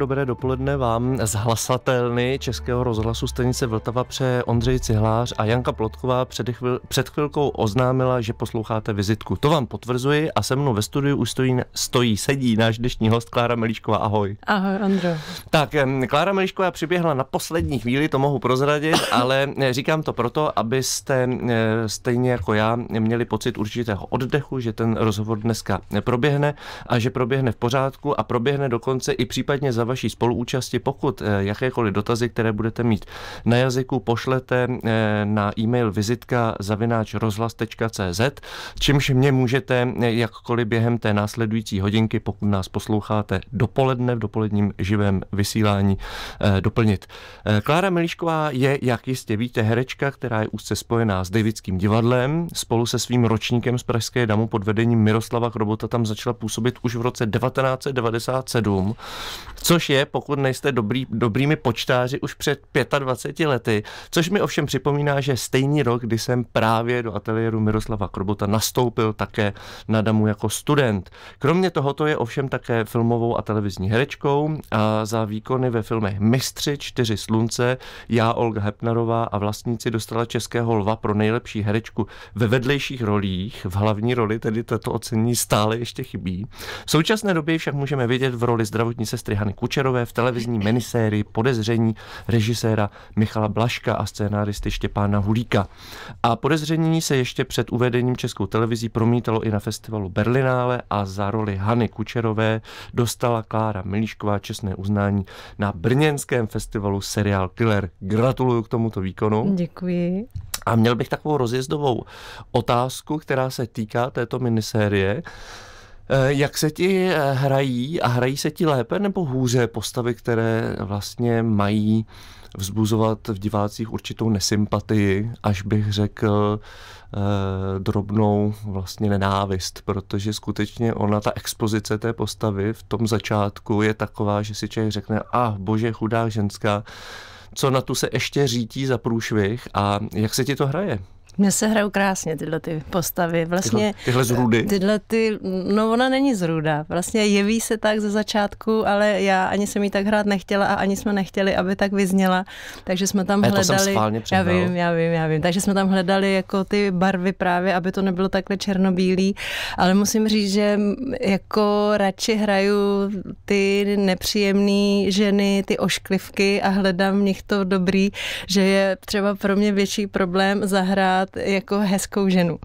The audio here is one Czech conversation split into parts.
Dobré dopoledne vám z hlasatelny Českého rozhlasu Stanice Vltava pře Ondřej Cihlář a Janka Plotková před, chvil, před chvilkou oznámila, že posloucháte vizitku. To vám potvrzuji a se mnou ve studiu už stojí, stojí sedí náš dnešní host Klára Melíčková. Ahoj. Ahoj, Ondro. Tak, Klára Melíčková přiběhla na poslední chvíli, to mohu prozradit, ale eh, říkám to proto, abyste eh, stejně jako já měli pocit určitého oddechu, že ten rozhovor dneska eh, proběhne a že proběhne v pořádku a proběhne dokonce i případně za vaší spoluúčasti. Pokud eh, jakékoliv dotazy, které budete mít na jazyku, pošlete eh, na e-mail vizitka zavináč čímž mě můžete eh, jakkoliv během té následující hodinky, pokud nás posloucháte dopoledne v dopoledním živém vysílání, doplnit. Klára Melíšková je, jak jistě víte, herečka, která je úzce spojená s Davidským divadlem. Spolu se svým ročníkem z Pražské damu pod vedením Miroslava Krobota tam začala působit už v roce 1997, což což je, pokud nejste dobrý, dobrými počtáři už před 25 lety, což mi ovšem připomíná, že stejný rok, kdy jsem právě do ateliéru Miroslava Krobota nastoupil také na Damu jako student. Kromě tohoto je ovšem také filmovou a televizní herečkou a za výkony ve filmech Mistři, Čtyři slunce, Já Olga Hepnarová a vlastníci dostala Českého lva pro nejlepší herečku ve vedlejších rolích, v hlavní roli tedy tato ocení stále ještě chybí. V současné době však můžeme vidět v roli zdravotní sestry Hany Kučerové v televizní minisérii Podezření režiséra Michala Blaška a scénáristy Štěpána Hulíka. A podezření se ještě před uvedením českou televizí promítalo i na festivalu Berlinále a za roli Hany Kučerové dostala Klára Milíšková čestné uznání na brněnském festivalu Serial Killer. Gratuluju k tomuto výkonu. Děkuji. A měl bych takovou rozjezdovou otázku, která se týká této minisérie. Eh, jak se ti eh, hrají a hrají se ti lépe nebo hůře postavy, které vlastně mají vzbuzovat v divácích určitou nesympatii, až bych řekl eh, drobnou vlastně nenávist, protože skutečně ona, ta expozice té postavy v tom začátku je taková, že si člověk řekne, a ah, bože, chudá ženská, co na tu se ještě řítí za průšvih a jak se ti to hraje? Mně se hrajou krásně tyhle ty postavy. Vlastně, tyhle, tyhle zrůdy? Tyhle ty, no ona není zrůda. Vlastně jeví se tak ze začátku, ale já ani jsem jí tak hrát nechtěla a ani jsme nechtěli, aby tak vyzněla. Takže jsme tam hledali, já já vím, já vím, já vím. Takže jsme tam hledali jako ty barvy právě, aby to nebylo takhle černobílý. Ale musím říct, že jako radši hraju ty nepříjemné ženy, ty ošklivky a hledám v nich to dobrý, že je třeba pro mě větší problém zahrát brát jako hezkou ženu.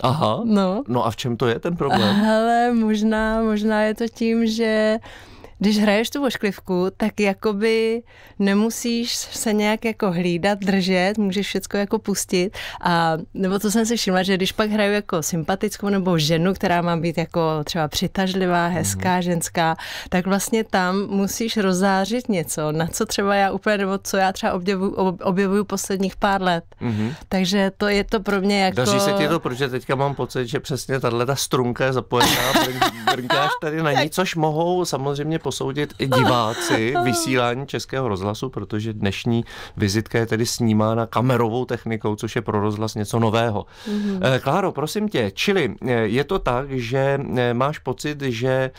Aha, no. no a v čem to je ten problém? Ale možná, možná je to tím, že uh, když hraješ tu ošklivku, tak jakoby nemusíš se nějak jako hlídat, držet, můžeš všecko jako pustit. A, nebo to jsem si všimla, že když pak hraju jako sympatickou nebo ženu, která má být jako třeba přitažlivá, mhm. hezká, mm-hmm. ženská, tak vlastně tam musíš rozářit něco, na co třeba já úplně, nebo co já třeba objevuju, objevuju posledních pár let. Mm-hmm. Takže to je to pro mě jako... Daří se ti to, protože teďka mám pocit, že přesně tahle ta strunka je zapojená, brnkáš tady na ní, což mohou samozřejmě posoudit i diváci vysílání Českého rozhlasu, protože dnešní vizitka je tedy snímána kamerovou technikou, což je pro rozhlas něco nového. Mm-hmm. Kláro, prosím tě, čili eh, je to tak, že eh, máš pocit, že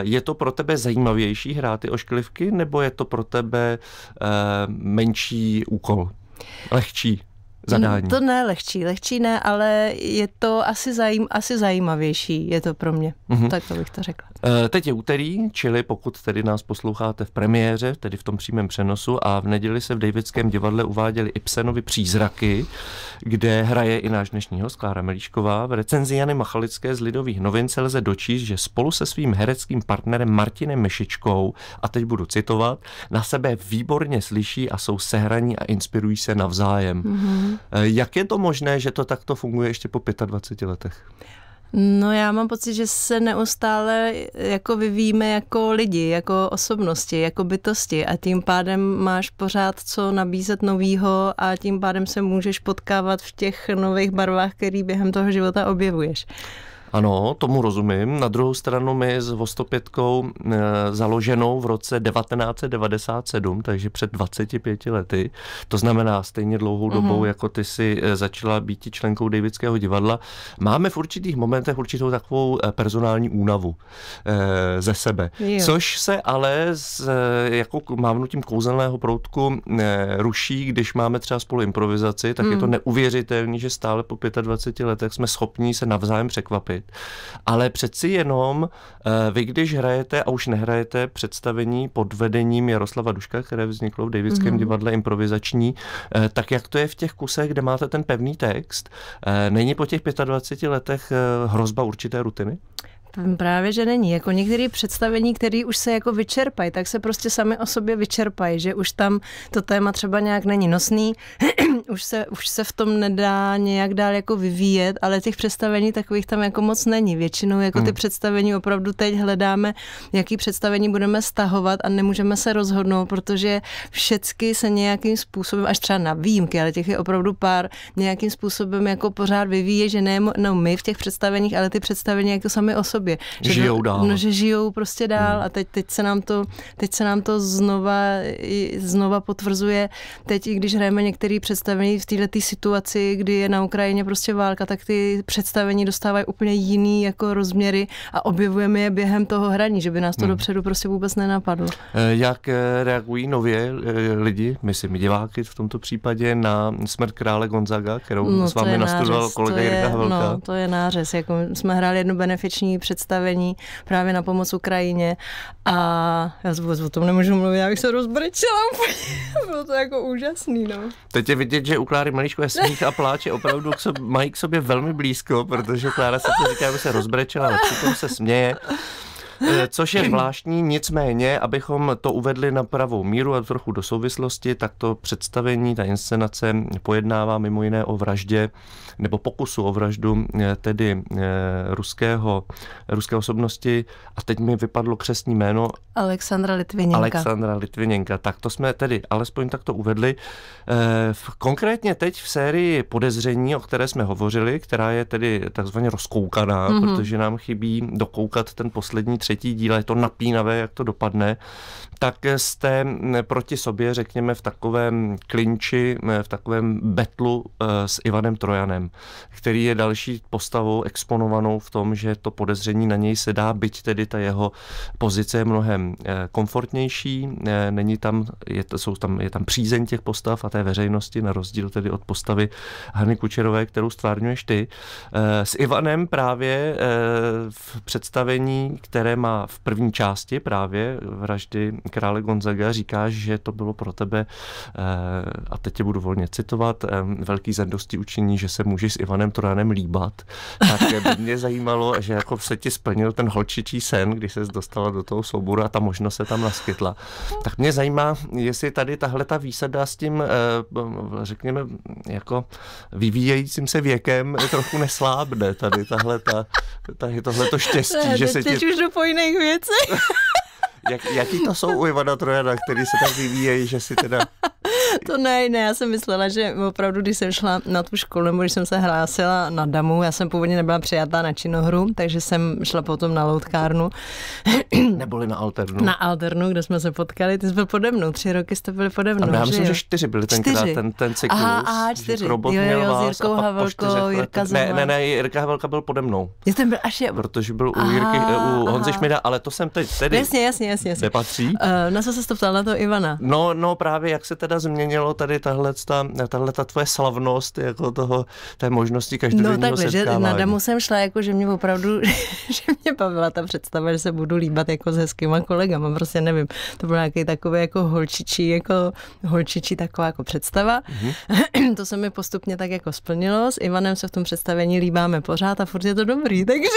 je to pro tebe zajímavější hrát ty ošklivky, nebo je to pro tebe menší úkol? Lehčí? zadání. to ne, lehčí, lehčí ne, ale je to asi, zajím, asi zajímavější, je to pro mě. Mm-hmm. Tak to bych to řekla. E, teď je úterý, čili pokud tedy nás posloucháte v premiéře, tedy v tom přímém přenosu a v neděli se v Davidském divadle uváděli Ibsenovi přízraky, kde hraje i náš dnešní host Klára Melíšková. V recenzi Jany Machalické z Lidových novin se lze dočíst, že spolu se svým hereckým partnerem Martinem Mešičkou, a teď budu citovat, na sebe výborně slyší a jsou sehraní a inspirují se navzájem. Mm-hmm. Eh, jak je to možné, že to takto funguje ještě po 25 letech? No já mám pocit, že se neustále eh, jako vyvíjíme jako lidi, jako osobnosti, jako bytosti a tím pádem máš pořád co nabízet novýho a tím pádem se můžeš potkávat v těch nových barvách, který během toho života objevuješ. Ano, tomu rozumím. Na druhou stranu my s Vostopětkou eh, založenou v roce 1997, takže před 25 lety, to znamená stejně dlouhou mhm. dobou, mm-hmm. jako ty si eh, začala být členkou Davidského divadla, máme v určitých momentech určitou takovou eh, personální únavu ze sebe. Jo. Což se ale s jako mávnutím kouzelného proutku ruší, když máme třeba spolu improvizaci, tak mm. je to mhm. neuvěřitelné, že stále po 25 letech jsme schopni se navzájem překvapit bavit. Ale přeci jenom eh, vy, když hrajete a už nehrajete představení pod vedením Jaroslava Duška, které vzniklo v Davidském mm-hmm. divadle improvizační, eh, tak jak to je v těch kusech, kde máte ten pevný text, eh, není po těch 25 letech hrozba určité rutiny? Právě, že není. Jako některé představení, které už se jako vyčerpají, tak se prostě sami o sobě vyčerpají, že už tam to téma třeba nějak není nosný, už se, už se v tom nedá nějak dál jako vyvíjet, ale těch představení takových tam jako moc není. Většinou jako ty hmm. představení opravdu teď hledáme, jaký představení budeme stahovat a nemůžeme se rozhodnout, protože všecky se nějakým způsobem, až třeba na výjimky, ale těch je opravdu pár, nějakým způsobem jako pořád vyvíje, že ne no my v těch představeních, ale ty představení jako sami o sobě. Že žijou no, dál. No, že žijou prostě dál hmm. a teď, teď, se nám to, teď se nám to znova, znova potvrzuje. Teď, i když hrajeme některé představení, představení v této situaci, kdy je na Ukrajině prostě válka, tak ty představení dostávají úplně jiný jako rozměry a objevujeme je během toho hraní, že by nás to hmm. dopředu prostě vůbec nenapadlo. E, jak e, reagují nově e, lidi, myslím diváky v tomto případě, na smrt krále Gonzaga, kterou no, s vámi nastudoval kolega Jirka Havelka? No, to je nářez. Jako jsme hráli jedno benefiční představení právě na pomoc Ukrajině a já vůbec o tom nemůžu mluvit, já bych se rozbrečela. Bylo to jako úžasný, no. Teď je vidět, že u Kláry maličko je smích a pláče opravdu k sobě, mají k sobě velmi blízko, protože Klára se to říká, aby se rozbrečela, ale přitom se směje. Eh, což je zvláštní, nicméně, abychom to uvedli na pravou míru a trochu do souvislosti, tak to představení, ta inscenace pojednává mimo jiné o vraždě nebo pokusu o vraždu eh, tedy eh, ruského, ruské osobnosti a teď mi vypadlo křesní jméno Alexandra Litviněnka. Alexandra Litviněnka, tak to jsme tedy alespoň takto uvedli. Konkrétně teď v sérii podezření, o které jsme hovořili, která je tedy takzvaně rozkoukaná, mm-hmm. protože nám chybí dokoukat ten poslední třetí díl, je to napínavé, jak to dopadne, tak jste proti sobě, řekněme, v takovém klinči, v takovém betlu e, s Ivanem Trojanem, který je další postavou exponovanou v tom, že to podezření na něj se dá, byť tedy ta jeho pozice je mnohem e, komfortnější, e, není tam, je, jsou tam, je tam přízeň těch postav a té veřejnosti, na rozdíl tedy od postavy Hany Kučerové, kterou stvárňuješ ty. S Ivanem právě v představení, které téma v první části právě vraždy krále Gonzaga, říkáš, že to bylo pro tebe, eh, a teď tě budu volně citovat, velký zadosti učiní, že se můžeš s Ivanem Trojanem líbat. Tak by mě zajímalo, že jako se ti splnil ten holčičí sen, když se dostala do toho souboru a ta možnost se tam naskytla. Tak mě zajímá, jestli tady tahle ta výsada s tím, eh, řekněme, jako vyvíjejícím se věkem trochu neslábne tady tahle ta, tady tohle to štěstí, ne, že se teď ti... už jdu po jiných věcí. Jak, jaký to jsou ujva na trojana, který se tak vyvíjejí, že si teda to ne, ne, já jsem myslela, že opravdu, když jsem šla na tu školu, nebo když jsem se hlásila na damu, já jsem původně nebyla přijatá na činohru, takže jsem šla potom na loutkárnu. Neboli na alternu. Na alternu, kde jsme se potkali, ty jsi byl pode mnou, tři roky jste byli pode mnou. A já myslím, že, že čtyři byli tenkrát, čtyři. ten, ten cyklus. Aha, aha čtyři. Robot jo, jo, vás, s Jirkou Havelkou, Jirka Ne, ne, ne, Jirka Havelka byl pode mnou. Já ten byl až je... Protože byl u, Jirky, eh, aha, u Honzy Šmida, ale to jsem teď tedy. Jasně, jasně, jasně. jasně. Nepatří. Uh, na co se to ptal, na to Ivana? No, no právě, jak se teda změnil zaměnilo tady tahle ta, tahle ta tvoje slavnost jako toho, té možnosti no každodenního No takhle, setkávání. že na Damu jsem šla, jako že mě opravdu, že mě bavila ta představa, že se budu líbat jako s hezkýma kolegama, prostě nevím. To byla nějaký takový jako holčičí, jako holčičí taková jako představa. Mm-hmm. to se mi postupně tak jako splnilo. S Ivanem se v tom představení líbáme pořád a furt je to dobrý, takže...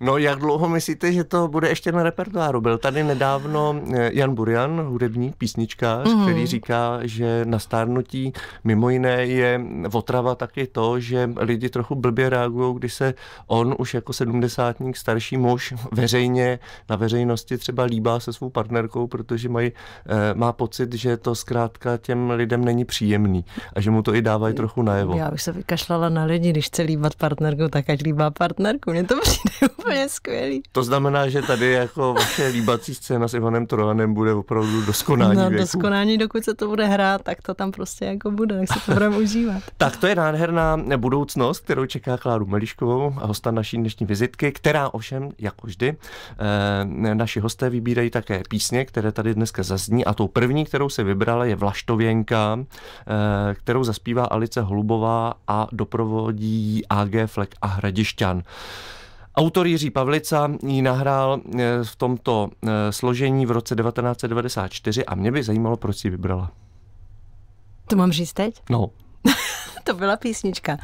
No jak dlouho myslíte, že to bude ještě na repertoáru? Byl tady nedávno eh, Jan Burian, hudební písnička, mm. který říká, že na stárnutí mimo jiné je otrava taky to, že lidi trochu blbě reagují, když se on už jako sedmdesátník starší muž veřejně na veřejnosti třeba líbá se svou partnerkou, protože mají, eh, má pocit, že to zkrátka těm lidem není příjemný a že mu to i dávají trochu najevo. Já bych se vykašlala na lidi, když chce líbat partnerku, tak ať líbá partnerku. Mně to přijde úplně skvělý. To znamená, že tady jako vaše líbací scéna s Ivanem Trovanem bude opravdu doskonání No věku. doskonání, dokud se to bude hrát, tak to tam prostě jako bude, tak se to budeme užívat. tak to je nádherná budoucnost, kterou čeká Kláru Meliškovou a hosta naší dnešní vizitky, která ovšem, jako vždy, eh, naši hosté vybírají také písně, které tady dneska zazní a tou první, kterou se vybrala, je Vlaštověnka, eh, kterou zaspívá Alice Hlubová a doprovodí AG Flek a Hradišťan. Autor Jiří Pavlica ji nahrál e, v tomto e, složení v roce 1994 a mě by zajímalo, proč ji vybrala. To mám říct teď? No. to byla písnička.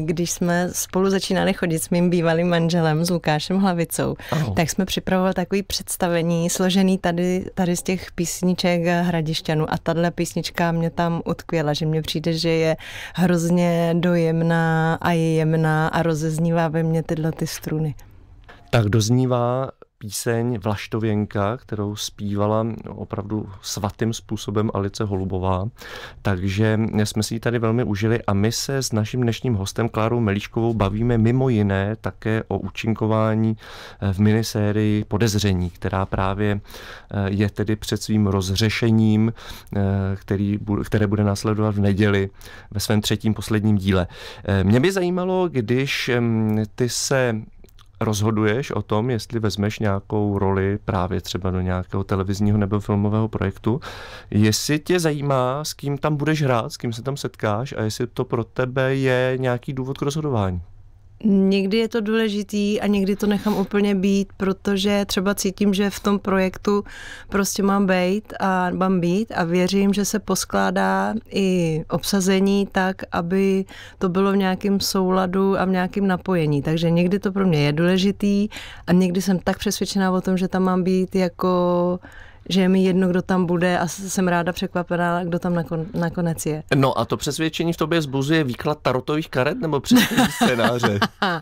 Když jsme spolu začínali chodit s mým bývalým manželem, s Lukášem Hlavicou, oh. tak jsme připravovali takový představení složený tady, tady z těch písniček Hradišťanů a tahle písnička mě tam utkvěla, že mně přijde, že je hrozně dojemná a je jemná a rozeznívá ve mně tyhle ty struny. Tak doznívá píseň Vlaštověnka, kterou zpívala opravdu svatým způsobem Alice Holubová. Takže jsme si ji tady velmi užili a my se s naším dnešním hostem Klárou Melíškovou bavíme mimo jiné také o účinkování eh, v minisérii Podezření, která právě eh, je tedy před svým rozřešením, eh, který, které bude následovat v neděli ve svém třetím posledním díle. Mě by zajímalo, když ty se rozhoduješ o tom, jestli vezmeš nějakou roli právě třeba do nějakého televizního nebo filmového projektu, jestli tě zajímá, s kým tam budeš hrát, s kým se tam setkáš a jestli to pro tebe je nějaký důvod k rozhodování. Někdy je to důležitý a někdy to nechám úplně být, protože třeba cítím, že v tom projektu prostě mám být a mám být a věřím, že se poskládá i obsazení tak, aby to bylo v nějakém souladu a v nějakém napojení. Takže někdy to pro mě je důležitý a někdy jsem tak přesvědčená o tom, že tam mám být jako že je mi jedno, kdo tam bude a jsem ráda překvapená, kdo tam nakon, nakonec je. No a to přesvědčení v tobě zbuzuje výklad tarotových karet nebo přesvědčení scénáře? Eh,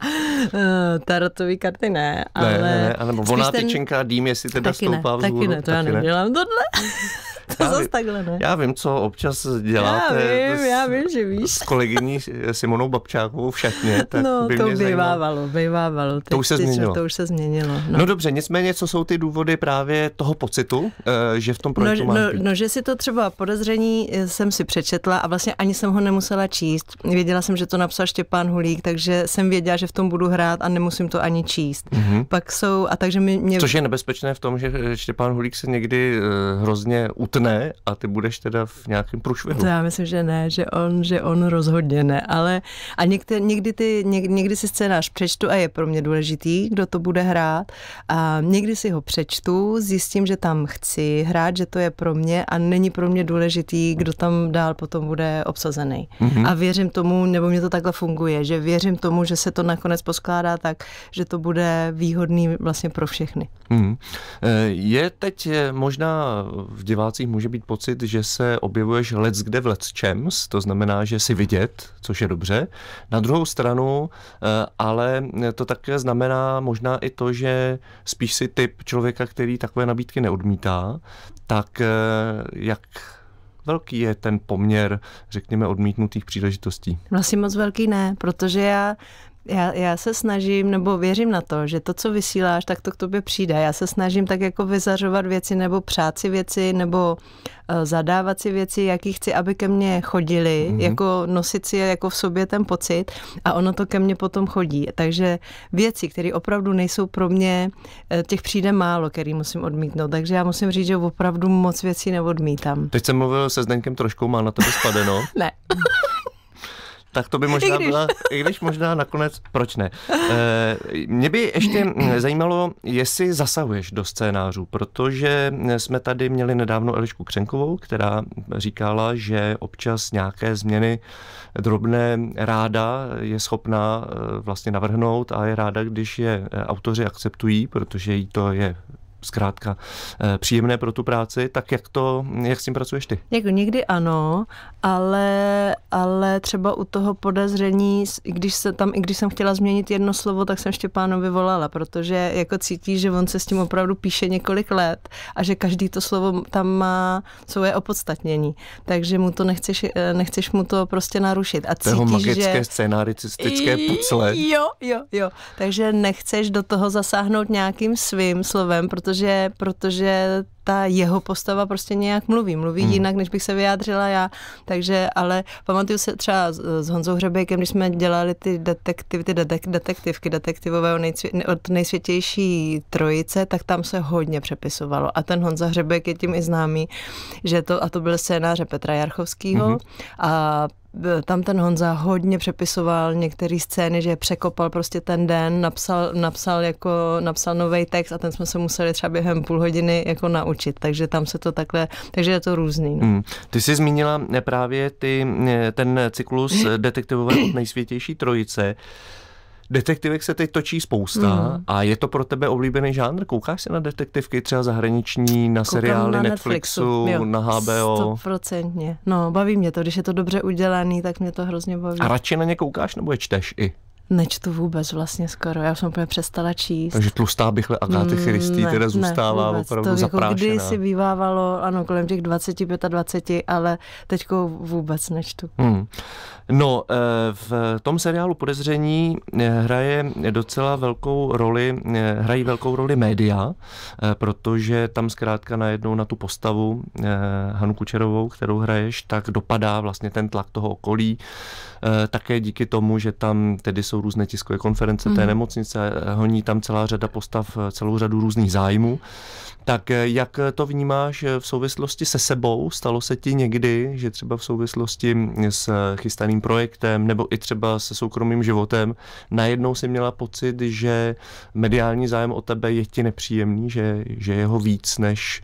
tarotový karty ne, ale... Ne, ne, nebo voná ten... tyčenka, dým, jestli teda taky stoupá ne, vzhůru. Taky ne, to taky já nedělám ne. tohle. to já zase takhle ne. Já vím, co občas děláte. Já vím, s, já vím, že víš. S kolegyní Simonou Babčákovou v šatně. Tak no, by to mě bývávalo, zajímalo. bývávalo. to už se změnilo. To už se změnilo. No. no dobře, nicméně, co jsou ty důvody právě toho pocitu? Eh, že v tom projektu no, no mám no, být. no, že si to třeba podezření eh, jsem si přečetla a vlastně ani jsem ho nemusela číst. Věděla jsem, že to napsal Štěpán Hulík, takže jsem věděla, že v tom budu hrát a nemusím to ani číst. Mm-hmm. Pak jsou, a takže mi, mě... Což je nebezpečné v tom, že eh, Štěpán Hulík se někdy hrozně utne a ty budeš teda v nějakém průšvihu. To já myslím, že ne, že on, že on rozhodně ne, ale a někde, někdy, ty, někdy, někdy si scénář přečtu a je pro mě důležitý, kdo to bude hrát a někdy si ho přečtu, zjistím, že tam chci chci hrát, že to je pro mě a není pro mě důležitý, kdo tam dál potom bude obsazený. Mm-hmm. A věřím tomu, nebo mě to takhle funguje, že věřím tomu, že se to nakonec poskládá tak, že to bude výhodný vlastně pro všechny. Mm-hmm. Je teď eh, možná v divácích může být pocit, že se objevuješ lec kde v lec čems, to znamená, že si vidět, což je dobře. Na druhou stranu, eh, ale to také znamená možná i to, že spíš si typ člověka, který takové nabídky neodmítá, odmítá, tak eh, jak velký je ten poměr, řekněme, odmítnutých příležitostí? Vlastně moc velký ne, protože já já, já se snažím, nebo věřím na to, že to, co vysíláš, tak to k tobě přijde. Já se snažím tak jako vyzařovat věci, nebo přát si věci, nebo uh, zadávat si věci, jaký chci, aby ke mně chodili, mm-hmm. jako nosit si jako v sobě ten pocit a ono to ke mně potom chodí. Takže věci, které opravdu nejsou pro mě, eh, těch přijde málo, který musím odmítnout. Takže já musím říct, že opravdu moc věcí neodmítám. Teď jsem mluvil se Zdenkem trošku, má na to spadeno? ne tak to by možná I když. byla, i když možná nakonec, proč ne. E, mě by ještě zajímalo, jestli zasahuješ do scénářů, protože jsme tady měli nedávno Elišku Křenkovou, která říkala, že občas nějaké změny drobné ráda je schopná eh, vlastně navrhnout a je ráda, když je eh, autoři akceptují, protože jí to je zkrátka eh, příjemné pro tu práci, tak jak to, jak s tím pracuješ ty? Jako někdy ano, ale, ale třeba u toho podezření, když se tam, i když jsem chtěla změnit jedno slovo, tak jsem Štěpánovi volala, protože jako cítí, že on se s tím opravdu píše několik let a že každý to slovo tam má svoje opodstatnění, takže mu to nechceš, eh, nechceš mu to prostě narušit. A cítíš, magické že... scénáristické pucle. Jo, jo, jo. Takže nechceš do toho zasáhnout nějakým svým slovem, protože protože, protože ta jeho postava prostě nějak mluví. Mluví hmm. jinak, než bych se vyjádřila já. Takže, ale pamatuju se třeba s Honzou Hřebejkem, když jsme dělali ty detektivy, ty detek, detektivky, detektivové od nejsvětější trojice, tak tam se hodně přepisovalo. A ten Honza Hřebek je tím i známý, že to, a to byl scénáře Petra Jarchovského hmm. a Eh, tam ten Honza hodně přepisoval některé scény, že překopal prostě ten den, napsal, napsal jako, napsal nový text a ten jsme se museli třeba během půl hodiny jako naučit, takže tam se to takhle, takže je to různý. No. Hmm. Ty jsi zmínila eh, právě ty, eh, ten cyklus detektivové od nejsvětější trojice detektivek se teď točí spousta mm. a je to pro tebe oblíbený žánr? Koukáš se na detektivky třeba zahraniční, na Koukám seriály na Netflixu, Netflixu jo, na HBO? procentně. No, baví mě to, když je to dobře udělaný, tak mě to hrozně baví. A radši na ně koukáš nebo je čteš i? nečtu vůbec vlastně skoro. Já jsem úplně přestala číst. Takže tlustá bychle Agáty mm, Christy mm, teda zůstává ne, vůbec. opravdu to zaprášená. Jako kdy si bývávalo, ano, kolem těch 25, ale teďko vůbec nečtu. Hmm. No, eh, v tom seriálu Podezření eh, hraje docela velkou roli, eh, hrají velkou roli média, protože tam zkrátka najednou na tu postavu Hanu Kučerovou, kterou hraješ, tak dopadá vlastně ten tlak toho okolí. Také díky tomu, že tam tedy jsou různé tiskové konference mm-hmm. té mhm. nemocnice, honí tam celá řada postav, celou řadu různých zájmů. Tak eh, jak eh, to vnímáš eh, v souvislosti se sebou? Stalo se ti někdy, že třeba v souvislosti mm, s chystaným projektem nebo i třeba se soukromým životem, najednou si měla pocit, že mediální zájem o tebe je ti nepříjemný, že, že je ho víc než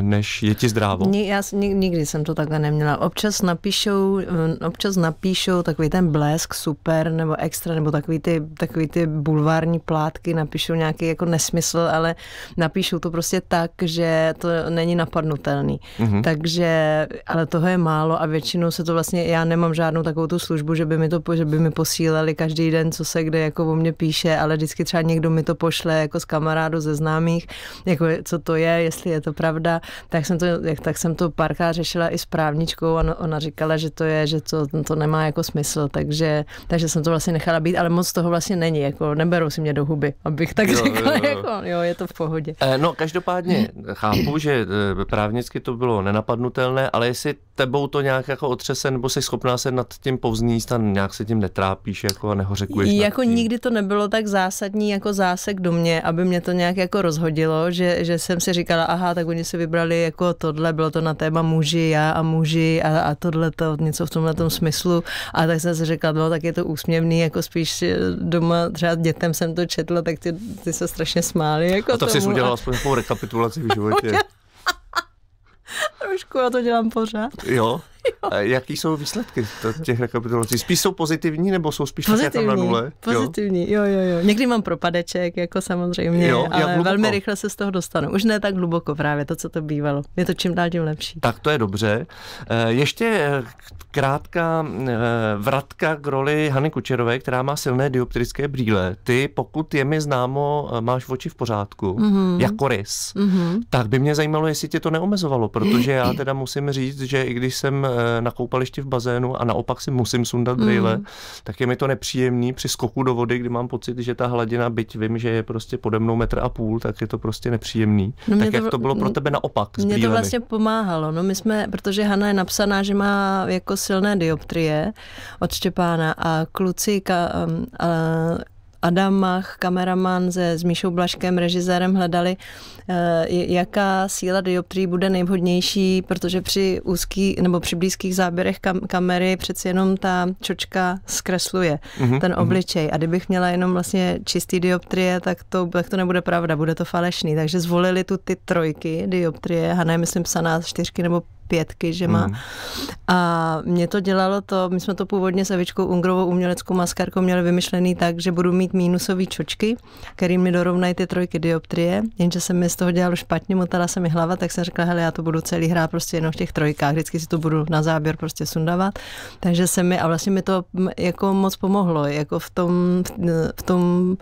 než je ti zdrávo? Já nikdy jsem to takhle neměla. Občas napíšou, eh, občas napíšou takový ten blesk super nebo extra, nebo takový ty, takový ty bulvární plátky, napíšou nějaký jako nesmysl, ale napíšou to prostě tak, že to není napadnutelný. Mm-hmm. Takže, ale toho je málo a většinou se to vlastně, já nemám žádnou takovou tu službu, že by mi to, že by mi posílali každý den, co se kde jako o mě píše, ale vždycky třeba někdo mi to pošle jako z kamarádu, ze známých, jako co to je, jestli je to pravda, tak jsem to, tak jsem to párkrát řešila i s právničkou a ona říkala, že to je, že to, to nemá jako smysl, takže, takže jsem to vlastně nechala být, ale moc toho vlastně není, jako neberou si mě do huby, abych tak jo, řekla, jo, jo. jako jo, je to v pohodě. Eh, no, každopádně chápu, že eh, právnicky to bylo nenapadnutelné, ale jestli tebou to nějak jako otřese, nebo jsi schopná se nad tím povzníst a nějak se tím netrápíš jako a nehořekuješ Jako nikdy to nebylo tak zásadní jako zásek do mě, aby mě to nějak jako rozhodilo, že, že jsem si říkala, aha, tak oni si vybrali jako tohle, bylo to na téma muži, já a muži a, a tohle to, něco v tomhle tom smyslu. A tak jsem si řekla, no tak je to úsměvný, jako spíš eh, doma třeba dětem jsem to četla, tak ty, ty se strašně smáli. Jako a tak tomu. jsi udělala aspoň po rekapitulaci v životě. Trošku, já to dělám pořád. Jo? jo. A jaký jsou výsledky těch rekapitulací? Spíš jsou pozitivní, nebo jsou spíš pozitivní, na nule? Pozitivní, jo? jo, jo, Někdy mám propadeček, jako samozřejmě, jo, ale hluboko. velmi rychle se z toho dostanu. Už ne tak hluboko právě, to, co to bývalo. Je to čím dál tím lepší. Tak to je dobře. Eh, ještě eh, krátká eh, vratka k roli Hany Kučerové, která má silné dioptrické brýle. Ty, pokud je mi známo, máš oči v pořádku, mm-hmm. jako rys, mm-hmm. tak by mě zajímalo, jestli tě to neomezovalo, protože že já teda musím říct, že i když jsem eh, na koupališti v bazénu a naopak si musím sundat mm. brýle, mm. tak je mi to nepříjemný při skoku do vody, kdy mám pocit, že ta hladina, byť vím, že je prostě pode mnou metr a půl, tak je to prostě nepříjemný. No tak to, jak to bylo pro tebe naopak Mě Mně to vlastně pomáhalo. No my jsme, protože Hanna je napsaná, že má jako silné dioptrie od Štěpána a kluci ka, a, a, Adam Mach, kameraman se s Míšou Blaškem, režisérem, hledali, eh, jaká síla dioptrií bude nejvhodnější, protože při úzký nebo při blízkých záběrech kam- kamery přeci jenom ta čočka zkresluje mm-hmm. ten mhm. obličej. A kdybych měla jenom vlastně čistý dioptrie, tak to, tak to nebude pravda, bude to falešný. Takže zvolili tu ty trojky dioptrie, a ne myslím psaná čtyřky nebo pětky, že má. Mm. A mě to dělalo to, my jsme to původně s Evičkou Ungrovou uměleckou maskarkou měli vymyšlený tak, že budu mít mínusové čočky, který mi dorovnají ty trojky dioptrie, jenže se mi z toho dělalo špatně, motala se mi hlava, tak jsem řekla, hele, já to budu celý hrát prostě jenom v těch trojkách, vždycky si to budu na záběr prostě sundávat. Takže se mi, a vlastně mi to jako moc pomohlo, jako v tom, v tom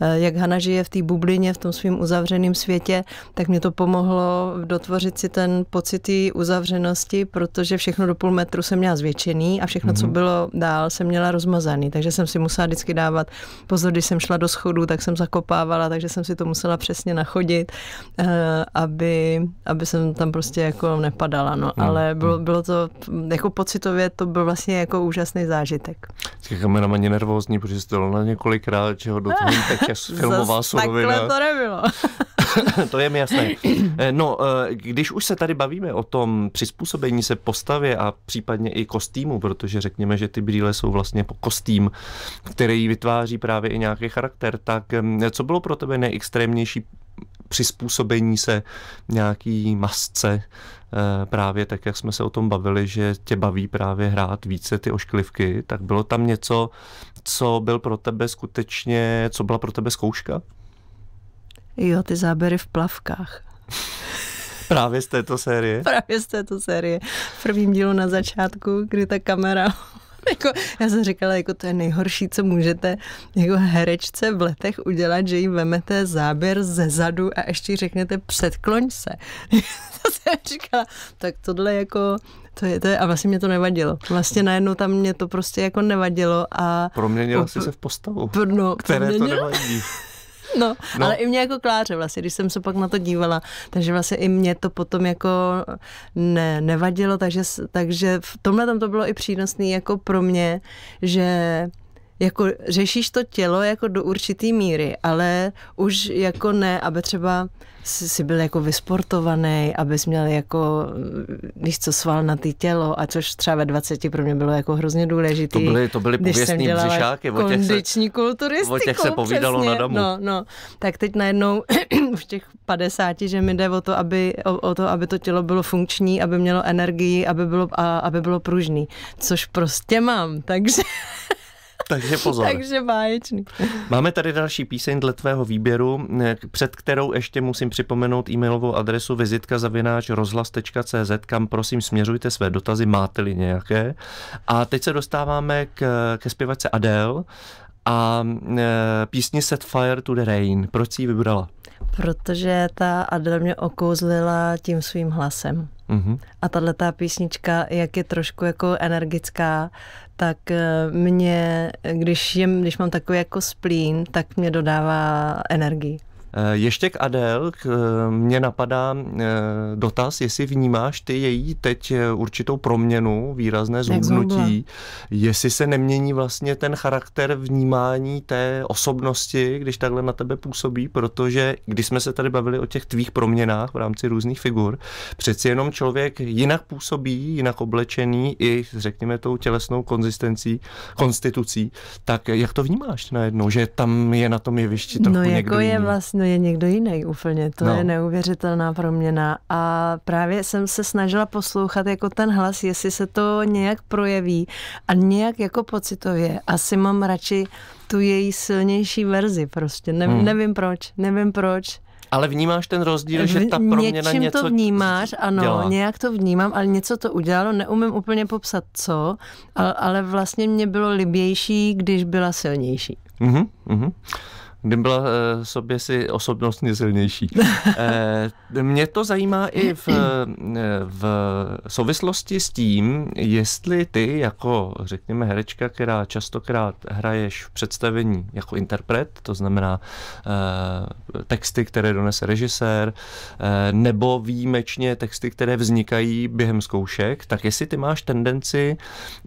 e, jak Hana žije v té bublině, v tom svém uzavřeném světě, tak mě to pomohlo dotvořit si ten pocit uzavřený otevřenosti, protože všechno do půl metru jsem měla zvětšený a všechno, mm-hmm. co mhm. bylo dál, jsem měla rozmazaný, takže jsem si musela vždycky dávat pozor, když jsem šla do schodu, tak jsem zakopávala, takže jsem si to musela přesně nachodit, eh, aby, aby jsem tam prostě jako nepadala, no, mm-hmm. ale bylo, mhm. bylo to, jako pocitově to byl vlastně jako úžasný zážitek. Těch kameramani jako nervózní, protože jste na několikrát, čeho do toho tak filmová surovina. Takhle to nebylo. to je mi jasné. Eh, no, eh, když už se tady bavíme o tom přizpůsobení se postavě a případně i kostýmu, protože řekněme, že ty brýle jsou vlastně po kostým, který vytváří právě i nějaký charakter, tak co bylo pro tebe nejextrémnější přizpůsobení se nějaký masce, eh, právě tak, jak jsme se o tom bavili, že tě baví právě hrát více ty ošklivky, tak bylo tam něco, co byl pro tebe skutečně, co byla pro tebe zkouška? Jo, ty záběry v plavkách. Právě z této série. Právě z této série. V prvním dílu na začátku, kdy ta kamera jako, já jsem říkala, jako to je nejhorší, co můžete jako herečce v letech udělat, že jí vemete záběr ze zadu a ještě jí řeknete předkloň se. to jsem říkala, tak tohle jako to je, to je, a vlastně mě to nevadilo. Vlastně najednou tam mě to prostě jako nevadilo a... Proměnila jsi se v postavu, no, které to nevadí. No, no, ale i mě jako Kláře vlastně, když jsem se pak na to dívala, takže vlastně i mě to potom jako ne, nevadilo, takže, takže v tomhle tam to bylo i přínosný jako pro mě, že jako řešíš to tělo jako do určitý míry, ale už jako ne, aby třeba si byl jako vysportovaný, abys měl jako, mm, víš co, sval na ty tělo, a což třeba ve 20 pro mě bylo jako hrozně důležité. To byly, to byly pověstný břišáky, o těch, se, o těch se povídalo přesně, na domu. No, no. Tak teď najednou v těch 50, že mi jde o to, aby, o, o to, aby to tělo bylo funkční, aby mělo energii, aby bylo, a, aby bylo pružný, což prostě mám, takže... Takže pozor. Takže báječný. Máme tady další píseň dle tvého výběru, eh, před kterou ještě musím připomenout e-mailovou adresu vizitka zavináč rozhlas.cz, kam prosím směřujte své dotazy, máte-li nějaké. A teď se dostáváme k, ke zpěvačce Adele a e, písni Set Fire to the Rain. Proč jsi ji vybrala? Protože ta Adele mě okouzlila tím svým hlasem. Mm-hmm. A tahle ta písnička, jak je trošku jako energická, tak eh, mě, když, jem, když mám takový jako splín, tak mě dodává energii. Eh, ještě k Adel, eh, mě napadá eh, dotaz, jestli vnímáš ty její teď určitou proměnu, výrazné zhubnutí, jestli se nemění vlastně ten charakter vnímání té osobnosti, když takhle na tebe působí, protože když jsme se tady bavili o těch tvých proměnách v rámci různých figur, přeci jenom člověk jinak působí, jinak oblečený i řekněme tou tělesnou konzistencí, konstitucí, tak jak to vnímáš najednou, že tam je na tom jevišti no, trochu no, jako někdo je vlastně no je někdo jiný úplně, to no. je neuvěřitelná proměna a právě jsem se snažila poslouchat jako ten hlas, jestli se to nějak projeví a nějak jako pocitově. Asi mám radši tu její silnější verzi prostě, ne, hmm. nevím proč, nevím proč. Ale vnímáš ten rozdíl, že ta proměna Něčím něco to vnímáš, ano, dělá. nějak to vnímám, ale něco to udělalo, neumím úplně popsat co, ale, vlastně mě bylo libější, když byla silnější. Mhm, mhm kdy byla eh, sobě si osobnostně silnější. Eh, mě to zajímá i v, eh, v souvislosti s tím, jestli ty jako, řekněme, herečka, která častokrát hraješ v představení jako interpret, to znamená texty, které donese režisér, nebo výjimečně texty, které vznikají během zkoušek, tak jestli ty máš tendenci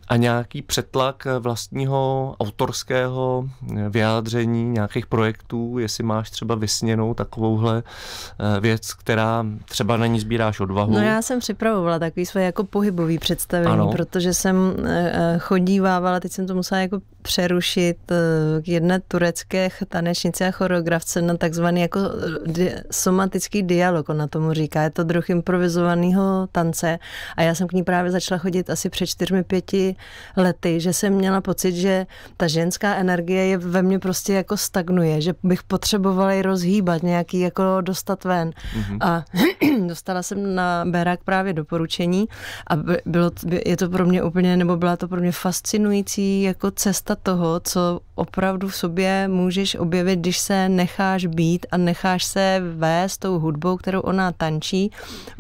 a nějaký přetlak vlastního autorského vyjádření, nějakých projektů, projektů, jestli máš třeba vysněnou takovouhle eh, věc, která třeba na ní sbíráš odvahu. No já jsem připravovala takový svoje jako pohybový představení, ano. protože jsem eh, eh, chodívávala, teď jsem to musela jako přerušit eh, k jedné turecké tanečnice a choreografce na takzvaný jako eh, di- somatický dialog, ona tomu říká. Je to druh improvizovaného tance a já jsem k ní právě začala chodit asi před čtyřmi, pěti lety, že jsem měla pocit, že ta ženská energie je ve mně prostě jako stagnuje, že bych potřebovala ji rozhýbat, nějaký jako dostat ven. Mm-hmm. A dostala jsem na Berak právě doporučení a bylo, je to pro mě úplně, nebo byla to pro mě fascinující jako cesta podstata toho, co opravdu v sobě můžeš objevit, když se necháš být a necháš se vést tou hudbou, kterou ona tančí.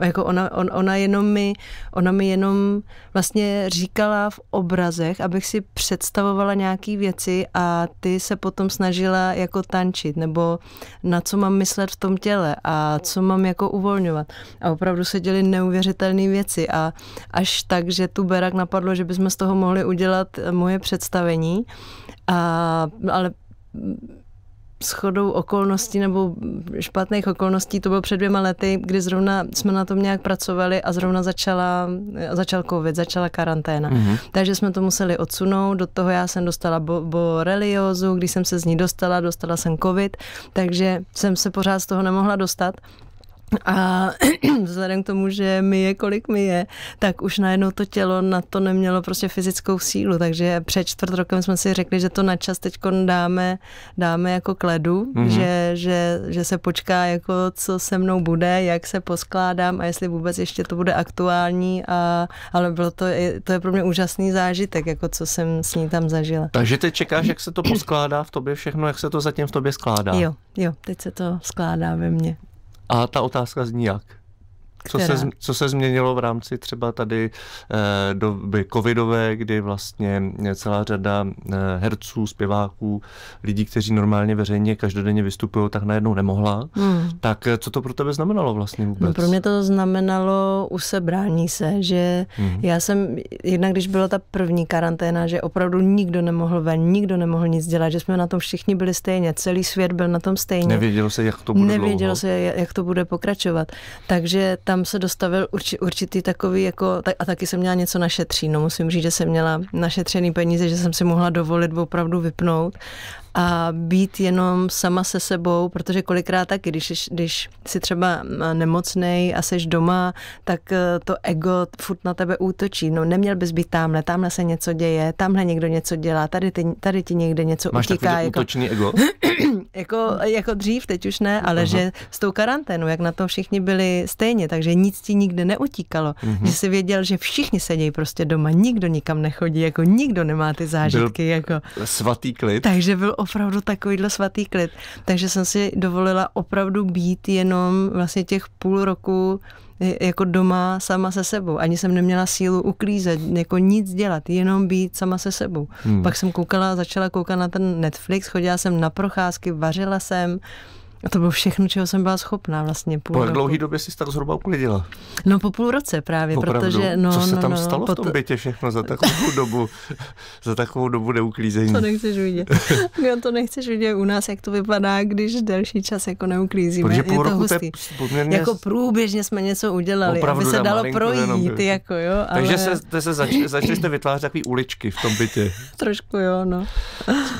Jako ona, on, ona, jenom mi, ona mi jenom vlastně říkala v obrazech, abych si představovala nějaké věci a ty se potom snažila jako tančit, nebo na co mám myslet v tom těle a co mám jako uvolňovat. A opravdu se děly neuvěřitelné věci a až tak, že tu Berak napadlo, že bychom z toho mohli udělat moje představení, a, ale shodou okolností nebo špatných okolností, to bylo před dvěma lety, kdy zrovna jsme na tom nějak pracovali a zrovna začala, začal covid, začala karanténa. Mm-hmm. Takže jsme to museli odsunout, do toho já jsem dostala bo- boreliozu, když jsem se z ní dostala, dostala jsem covid, takže jsem se pořád z toho nemohla dostat a vzhledem k tomu, že mi je kolik mi je, tak už najednou to tělo na to nemělo prostě fyzickou sílu, takže před čtvrt rokem jsme si řekli, že to na čas teď dáme, dáme jako kledu, mm-hmm. že, že, že se počká jako co se mnou bude, jak se poskládám a jestli vůbec ještě to bude aktuální, a, ale bylo to, to je pro mě úžasný zážitek, jako co jsem s ní tam zažila. Takže teď čekáš, jak se to poskládá v tobě všechno, jak se to zatím v tobě skládá? Jo, jo, teď se to skládá ve mně. A ta otázka zní jak? Co se, co se změnilo v rámci třeba tady eh, doby covidové, kdy vlastně eh, celá řada eh, herců, zpěváků, lidí, kteří normálně veřejně každodenně vystupují, tak najednou nemohla. Hmm. Tak eh, co to pro tebe znamenalo vlastně no, vůbec? No pro mě to znamenalo usebrání se, že hmm. já jsem, jednak když byla ta první karanténa, že opravdu nikdo nemohl ven, nikdo nemohl nic dělat, že jsme na tom všichni byli stejně, celý svět byl na tom stejně. Nevědělo se, jak to bude Nevědělo dlouho. se, jak to bude pokračovat. Takže ta tam se dostavil urči, určitý takový, jako, a taky jsem měla něco našetří. No musím říct, že jsem měla našetřený peníze, že jsem si mohla dovolit opravdu vypnout a být jenom sama se sebou, protože kolikrát taky, když, když jsi třeba nemocnej a seš doma, tak e, to ego furt na tebe útočí. No neměl bys být tamhle, tamhle se něco děje, tamhle někdo něco dělá, tady, ty, tady ti někde něco Máš utíká. Máš jako, útočný ego? jako, jako dřív, teď už ne, ale Aha. že s tou karanténou, jak na tom všichni byli stejně, takže nic ti nikde neutíkalo. Mhm. Že jsi věděl, že všichni sedějí prostě doma, nikdo nikam nechodí, jako nikdo nemá ty zážitky. Byl jako. svatý klid. Takže byl opravdu takovýhle svatý klid. Takže jsem si dovolila opravdu být jenom vlastně těch půl roku eh, jako doma sama se sebou. Ani jsem neměla sílu uklízet, jako nic dělat, jenom být sama se sebou. Hmm. Pak jsem koukala, začala koukat na ten Netflix, chodila jsem na procházky, vařila jsem, a to bylo všechno, čeho jsem byla schopná vlastně. Půl po jak dlouhý době si tak zhruba uklidila? No po půl roce právě, Opravdu. protože... No, Co se no, tam no, stalo pot... v tom bytě všechno za takovou dobu, za takovou dobu neuklízení? To nechceš vidět. no, to nechceš vidět u nás, jak to vypadá, když delší čas jako neuklízíme. Protože půl je to hustý. Poměrně... Jako průběžně jsme něco udělali, Opravdu, aby se dalo projít, jenom, jako jo. Ale... Takže se, te se zač, začali jste vytvářet takové uličky v tom bytě. Trošku jo, no.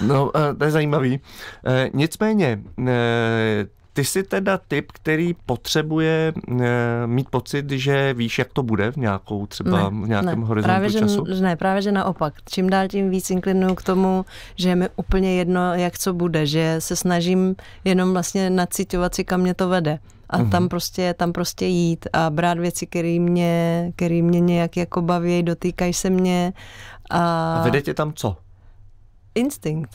no, eh, to je zajímavý. Eh, nicméně, eh, ty jsi teda typ, který potřebuje e, mít pocit, že víš, jak to bude v nějakou třeba ne, v nějakém ne, horizontu právě, času? Že, ne, právě že naopak. Čím dál tím víc inklinuju k tomu, že je mi úplně jedno, jak co bude, že se snažím jenom vlastně nacitovat si, kam mě to vede. A mm-hmm. tam prostě, tam prostě jít a brát věci, které mě, který mě nějak jako baví, dotýkají se mě. A... a vede tě tam co? Instinkt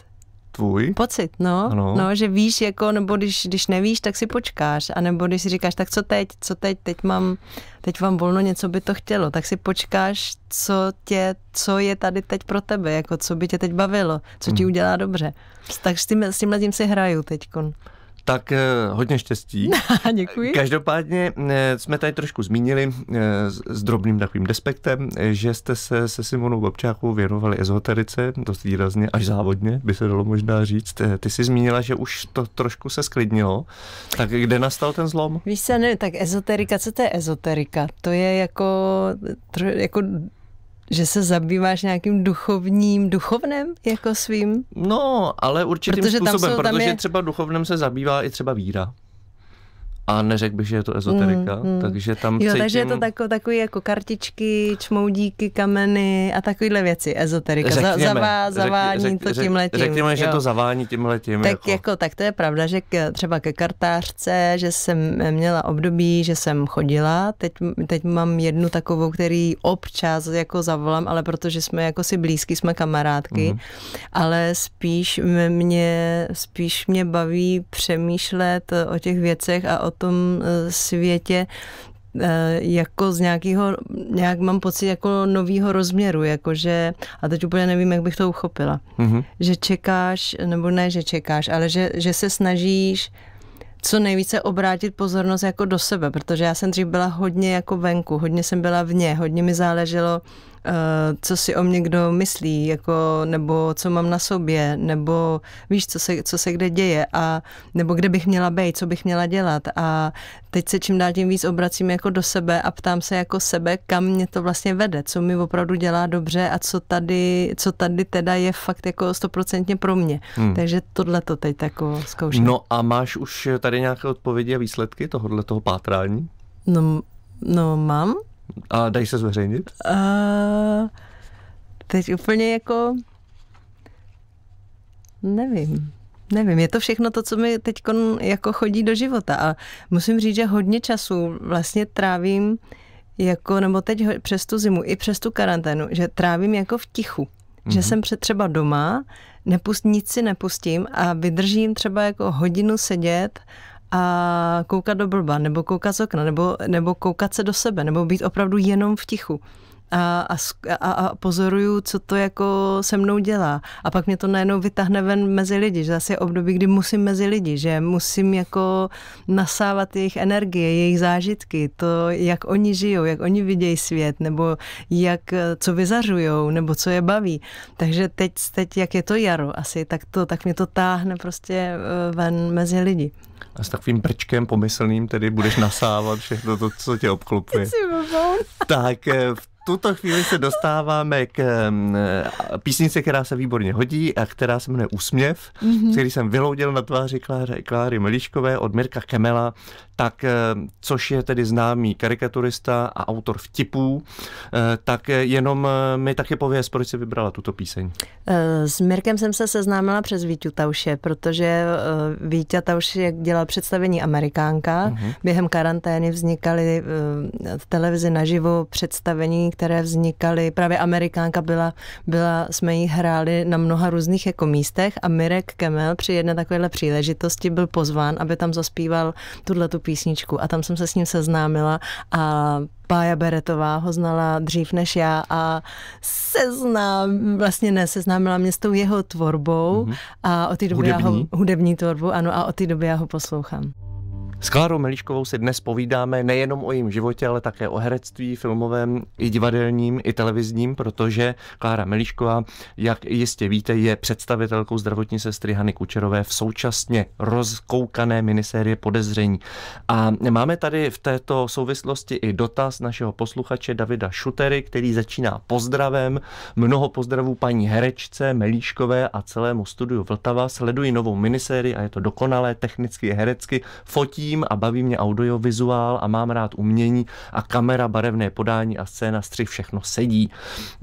tvůj? Pocit, no, ano. no že víš, jako, nebo když, když nevíš, tak si počkáš, anebo když si říkáš, tak co teď, co teď, teď mám, teď mám volno, něco by to chtělo, tak si počkáš, co tě, co je tady teď pro tebe, jako co by tě teď bavilo, co ti hmm. udělá dobře. Tak s, tím, s tímhle tím si hraju teďkon. Tak eh, hodně štěstí. Děkuji. Každopádně eh, jsme tady trošku zmínili eh, s drobným takovým despektem, že jste se se Simonou Bobčákovou věnovali ezoterice, dost výrazně, až závodně, by se dalo možná říct. Ty jsi zmínila, že už to trošku se sklidnilo. Tak kde nastal ten zlom? Víš se, ne, tak ezoterika, co to je ezoterika? To je jako, jako že se zabýváš nějakým duchovním, duchovnem jako svým? No, ale určitým protože způsobem, tam jsou, tam protože je... třeba duchovnem se zabývá i třeba víra a neřekl bych, že je to ezoterika, mm, mm. takže tam jo, cítím... takže je to tako, takový jako kartičky, čmoudíky, kameny a takovéhle věci, ezoterika, řekněme, za, zavá, zavání řek, to tím letím. Řekněme, jo. že to zavání tím letím. Tak jako. jako, tak to je pravda, že k, třeba ke kartářce, že jsem měla období, že jsem chodila, teď, teď mám jednu takovou, který občas jako zavolám, ale protože jsme jako si blízky, jsme kamarádky, mm. ale spíš mě, spíš mě baví přemýšlet o těch věcech a o tom eh, světě eh, jako z nějakého, nějak mám pocit jako novýho rozměru, jakože, a teď úplně nevím, jak bych to uchopila, mm-hmm. že čekáš, nebo ne, že čekáš, ale že, že se snažíš co nejvíce obrátit pozornost jako do sebe, protože já jsem dřív byla hodně jako venku, hodně jsem byla vně, hodně mi záleželo uh, Eh, co si o mě kdo myslí, jako, nebo co mám na sobě, nebo víš, co se, co se kde děje, a, nebo kde bych měla být, co bych měla dělat. A teď se čím dál tím víc obracím jako do sebe a ptám se jako sebe, kam mě to vlastně vede, co mi opravdu dělá dobře a co tady, co tady teda je fakt jako stoprocentně pro mě. Hmm. Takže tohle to teď jako zkouším. No a máš už tady nějaké odpovědi a výsledky tohohle toho pátrání? No, no mám, a dají se zveřejnit? A, teď úplně jako... Nevím. Nevím, je to všechno to, co mi teď jako chodí do života. A musím říct, že hodně času vlastně trávím jako, nebo teď přes tu zimu, i přes tu karanténu, že trávím jako v tichu. Mm-hmm. Že mhm. jsem třeba doma, nepust, nic si nepustím a vydržím třeba jako hodinu sedět a koukat do blba, nebo koukat z okna, nebo, nebo koukat se do sebe, nebo být opravdu jenom v tichu. A, a, a pozoruju, co to jako se mnou dělá. A pak mě to najednou vytahne ven mezi lidi, že zase je období, kdy musím mezi lidi, že musím jako nasávat jejich energie, jejich zážitky, to, jak oni žijou, jak oni vidějí svět, nebo jak, co vyzařujou, nebo co je baví. Takže teď, teď, jak je to jaro asi, tak to, tak mě to táhne prostě eh, ven mezi lidi a s takovým brčkem pomyslným tedy budeš nasávat všechno to, co tě obklopuje. Tak eh, v tuto chvíli se dostáváme k eh, písnice, která se výborně hodí a která se jmenuje Úsměv, mm-hmm. který jsem vyloudil na tváři Kláry, Kláry Meliškové od Mirka Kemela, tak eh, což je tedy známý karikaturista a autor vtipů, eh, tak jenom eh, mi taky pověz, proč si vybrala tuto píseň. S Mirkem jsem se seznámila přes Vítu Tauše, protože Vítě Tauš dělal představení Amerikánka. Uh-huh. Během karantény vznikaly v televizi naživo představení, které vznikaly, právě Amerikánka byla, byla jsme ji hráli na mnoha různých jako místech a Mirek Kemel při jedné takovéhle příležitosti byl pozván, aby tam zaspíval tuhle tu píseň písničku a tam jsem se s ním seznámila a Pája Beretová ho znala dřív než já a seznám, vlastně ne, seznámila mě s tou jeho tvorbou mm-hmm. a o té době hudební. já ho, hudební tvorbu, ano, a o té době já ho poslouchám. S Klárou Meliškovou si dnes povídáme nejenom o jejím životě, ale také o herectví filmovém, i divadelním, i televizním, protože Klára Melišková, jak jistě víte, je představitelkou zdravotní sestry Hany Kučerové v současně rozkoukané minisérie Podezření. A máme tady v této souvislosti i dotaz našeho posluchače Davida Šutery, který začíná pozdravem. Mnoho pozdravů paní herečce Melíškové a celému studiu Vltava. Sledují novou minisérii a je to dokonalé technicky herecky. Fotí vidím a baví mě audiovizuál a mám rád umění a kamera, barevné podání a scéna, střih, všechno sedí.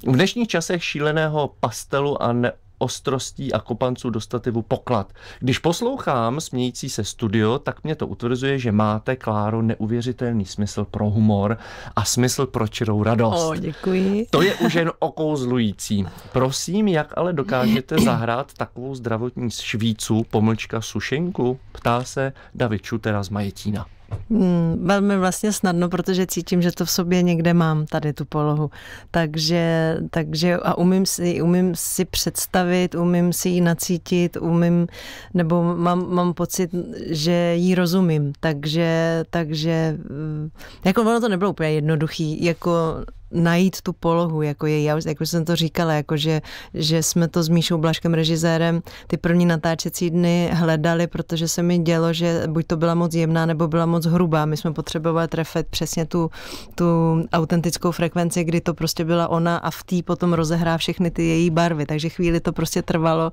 V dnešních časech šíleného pastelu a ne ostrostí a kopanců do stativu poklad. Když poslouchám smějící se studio, tak mě to utvrzuje, že máte, Kláro, neuvěřitelný smysl pro humor a smysl pro čirou radost. O, děkuji. To je už jen okouzlující. Prosím, jak ale dokážete zahrát takovou zdravotní švícu, pomlčka sušenku? Ptá se David Šutera z Majetína. Hmm, velmi vlastně snadno, protože cítím, že to v sobě někde mám, tady tu polohu. Takže, takže a umím si, umím si představit, umím si ji nacítit, umím, nebo mám, mám pocit, že jí rozumím. Takže, takže hmm, jako ono to nebylo úplně jednoduchý, jako najít tu polohu, jako je, já už, jako jsem to říkala, jako že, že jsme to s Míšou Blaškem režisérem ty první natáčecí dny hledali, protože se mi dělo, že buď to byla moc jemná, nebo byla moc hrubá. My jsme potřebovali trefet přesně tu, tu autentickou frekvenci, kdy to prostě byla ona a v té potom rozehrá všechny ty její barvy, takže chvíli to prostě trvalo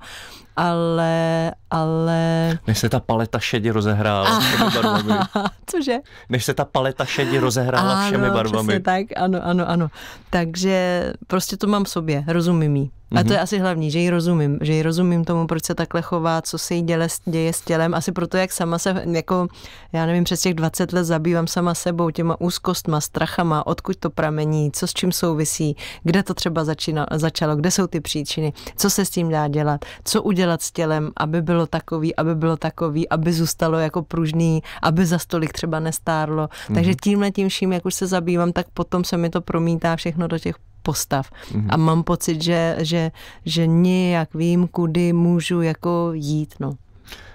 ale, ale... Než se ta paleta šedi rozehrála všemi barvami. Cože? Než se ta paleta šedi rozehrála ano, všemi barvami. tak, ano, ano, ano. Takže prostě to mám v sobě, rozumím jí. A to je mhm. asi hlavní, že ji rozumím, že ji rozumím tomu, proč se takhle chová, co se jí děle, děje s tělem, asi proto, jak sama se, jako, já nevím, přes těch 20 let zabývám sama sebou, těma úzkostma, strachama, odkud to pramení, co s čím souvisí, kde to třeba začíno, začalo, kde jsou ty příčiny, co se s tím dá dělat, co udělat s tělem, aby bylo takový, aby bylo takový, aby zůstalo jako pružný, aby za stolik třeba nestárlo. Mm-hmm. Takže mhm. tímhle tím vším, jak už se zabývám, tak potom se mi to promítá všechno do těch postav. Mm-hmm. A mám pocit, že, že, že nějak vím, kudy můžu jako jít. No.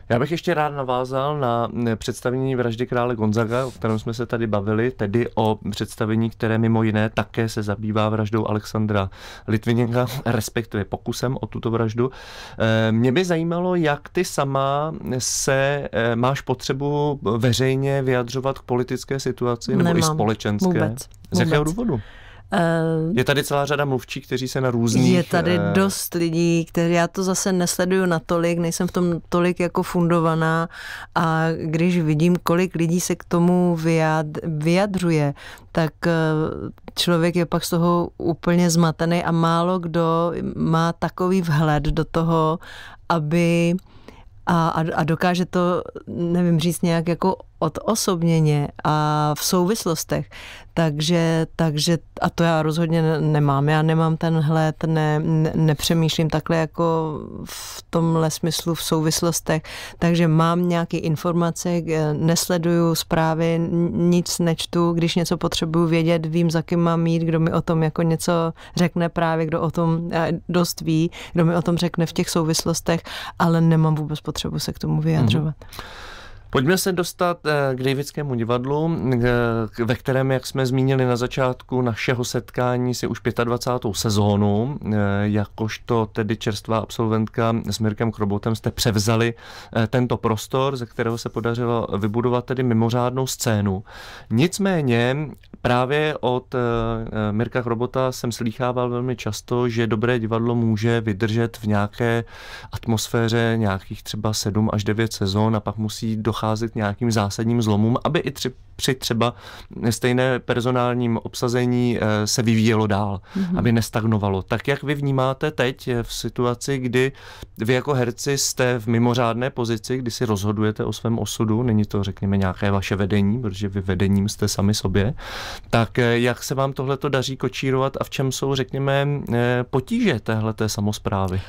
Já bych ještě rád navázal na eh, představení vraždy krále Gonzaga, o kterém jsme se tady bavili, tedy o představení, které mimo jiné také se zabývá vraždou Alexandra Litvinenka, respektive pokusem o tuto vraždu. Eh, mě by zajímalo, jak ty sama se eh, máš potřebu veřejně vyjadřovat k politické situaci nebo Nemám. i společenské. Vůbec. Z jakého důvodu? Eh, je tady celá řada mluvčí, kteří se na různých... Je tady eh, dost lidí, kteří já to zase nesleduju natolik, nejsem v tom tolik jako fundovaná a když vidím, kolik lidí se k tomu vyjadřuje, tak eh, člověk je pak z toho úplně zmatený a málo kdo má takový vhled do toho, aby a, a dokáže to, nevím říct, nějak jako odosobněně a v souvislostech. Takže, takže a to já rozhodně nemám. Já nemám ten hled, ne, nepřemýšlím takhle jako v tomhle smyslu v souvislostech. Takže mám nějaké informace, eh, nesleduju zprávy, nic nečtu. Když něco potřebuju vědět, vím, za kým mám jít, kdo mi o tom jako něco řekne právě, kdo o tom eh, dost ví, kdo mi o tom řekne v těch souvislostech, ale nemám vůbec potřebu se k tomu vyjadřovat. Mm-hmm. Pojďme se dostat eh, k Davidskému divadlu, eh, ve kterém, jak jsme zmínili na začátku našeho setkání, si už 25. sezónu, eh, jakožto tedy čerstvá absolventka s Mirkem Krobotem jste převzali tento prostor, ze kterého se podařilo vybudovat tedy mimořádnou scénu. Nicméně právě od Mirka Krobota jsem slýchával velmi často, že dobré divadlo může vydržet v nějaké atmosféře nějakých třeba 7 až 9 sezón a pak musí do docházet k nějakým zásadním zlomům, aby i tři, při třeba stejné personálním obsazení eh, se vyvíjelo dál, mm-hmm. aby nestagnovalo. Tak jak vy vnímáte teď eh, v situaci, kdy vy jako herci jste v mimořádné pozici, kdy si rozhodujete o svém osudu, není to řekněme nějaké vaše vedení, protože vy vedením jste sami sobě, tak eh, jak se vám tohle daří kočírovat a v čem jsou řekněme potíže téhleté samozprávy?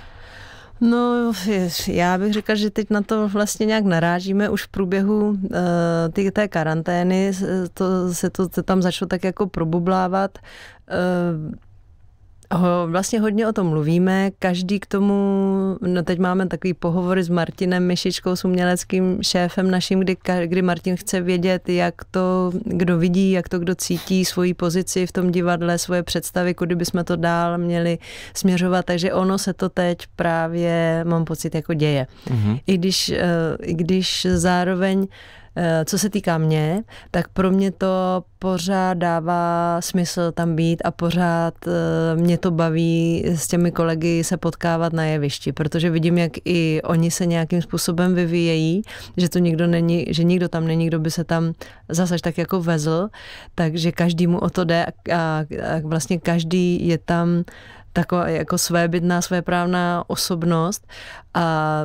No, já bych řekla, že teď na to vlastně nějak narážíme už v průběhu uh, té karantény, to, se to se tam začalo tak jako probublávat. Uh, Vlastně hodně o tom mluvíme, každý k tomu, no teď máme takový pohovor s Martinem Myšičkou, s uměleckým šéfem naším, kdy, kdy Martin chce vědět, jak to kdo vidí, jak to kdo cítí, svoji pozici v tom divadle, svoje představy, kudy bychom to dál měli směřovat, takže ono se to teď právě, mám pocit, jako děje. Mm-hmm. I, když, eh, I když zároveň Eh, co se týká mě, tak pro mě to pořád dává smysl tam být a pořád eh, mě to baví s těmi kolegy se potkávat na jevišti, protože vidím, jak i oni se nějakým způsobem vyvíjejí, že to nikdo není, že nikdo tam není, kdo by se tam zase tak jako vezl, takže každému o to jde a, a vlastně každý je tam taková jako svébytná, svéprávná osobnost a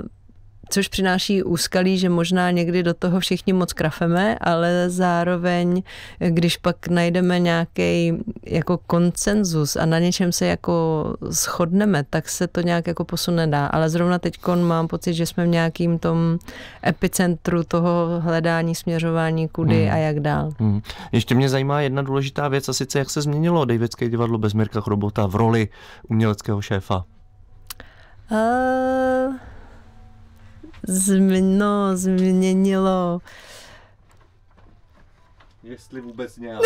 což přináší úskalí, že možná někdy do toho všichni moc krafeme, ale zároveň, když pak najdeme nějaký jako koncenzus a na něčem se jako shodneme, tak se to nějak jako posune dá. Ale zrovna teď mám pocit, že jsme v nějakým tom epicentru toho hledání, směřování, kudy hmm. a jak dál. Hmm. Ještě mě zajímá jedna důležitá věc a sice jak se změnilo Davidské divadlo bez Mirka Chrobota v roli uměleckého šéfa. Uh zmno, změnilo. Jestli vůbec nějak.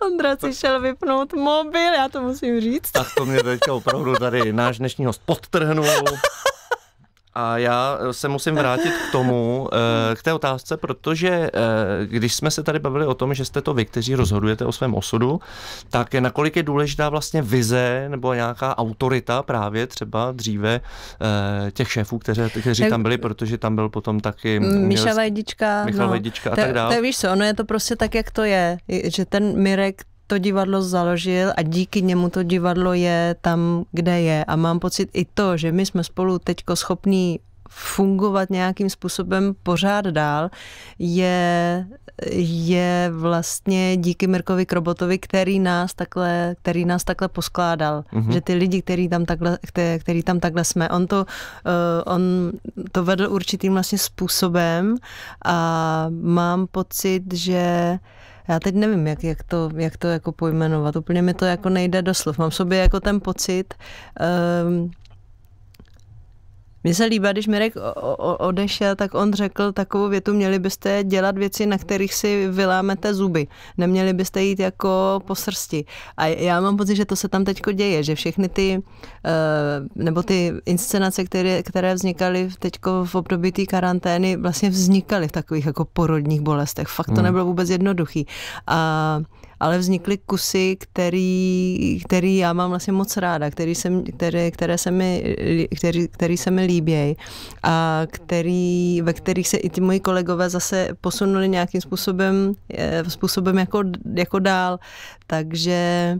Ondra si šel vypnout mobil, já to musím říct. Tak to mě teďka opravdu tady náš dnešní host podtrhnul. A já eh, se musím vrátit k tomu, eh, k té otázce, protože eh, když jsme se tady bavili o tom, že jste to vy, kteří rozhodujete o svém osudu, tak je nakolik je důležitá vlastně vize nebo nějaká autorita právě třeba dříve těch šéfů, kteří, kteří tam byli, protože tam byl potom taky Michal Vajdička, Michal no, a tak dále. Tak víš co, ono je to prostě tak, jak to je, že ten Mirek to divadlo založil a díky němu to divadlo je tam, kde je. A mám pocit i to, že my jsme spolu teďko schopní fungovat nějakým způsobem pořád dál, je, je vlastně díky Mirkovi Krobotovi, který nás takhle, který nás takhle poskládal. Mm-hmm. Že ty lidi, který tam takhle, který, který tam takhle jsme, on to, uh, on to vedl určitým vlastně způsobem a mám pocit, že uh, já teď nevím, jak, jak, to, jak to jako pojmenovat, úplně mi to jako nejde do slov. Mám v sobě jako ten pocit, um, mně se líbá, když Mirek odešel, tak on řekl takovou větu, měli byste dělat věci, na kterých si vylámete zuby. Neměli byste jít jako po srsti. A já mám pocit, že to se tam teďko děje, že všechny ty, eh, nebo ty inscenace, které, které vznikaly teďko v období té karantény, vlastně vznikaly v takových jako porodních bolestech. Fakt to hmm. nebylo vůbec jednoduchý. A ale vznikly kusy, který, který já mám vlastně moc ráda, který se, který, které se mi, který, který se mi líbí líbějí a který, ve kterých se i ty moji kolegové zase posunuli nějakým způsobem, eh, způsobem jako, jako dál. Takže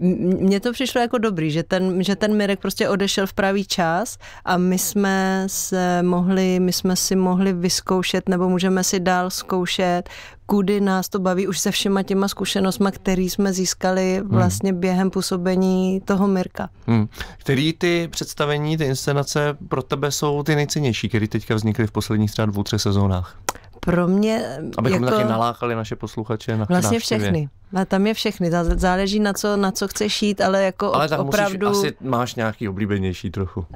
mně to přišlo jako dobrý, že ten, že ten Mirek prostě odešel v pravý čas a my jsme se mohli, my jsme si mohli vyzkoušet nebo můžeme si dál zkoušet, kudy nás to baví už se všema těma zkušenostmi, který jsme získali hmm. vlastně během působení toho Mirka. Hmm. Který ty představení, ty inscenace pro tebe jsou ty nejcennější, které teďka vznikly v posledních třeba dvou, třech sezónách? Pro mě... Abychom jako, taky nalákali naše posluchače na Vlastně návštěvě. všechny. A tam je všechny, záleží na co, na co chceš jít, ale jako ale tak opravdu... Ale asi máš nějaký oblíbenější trochu. Uh,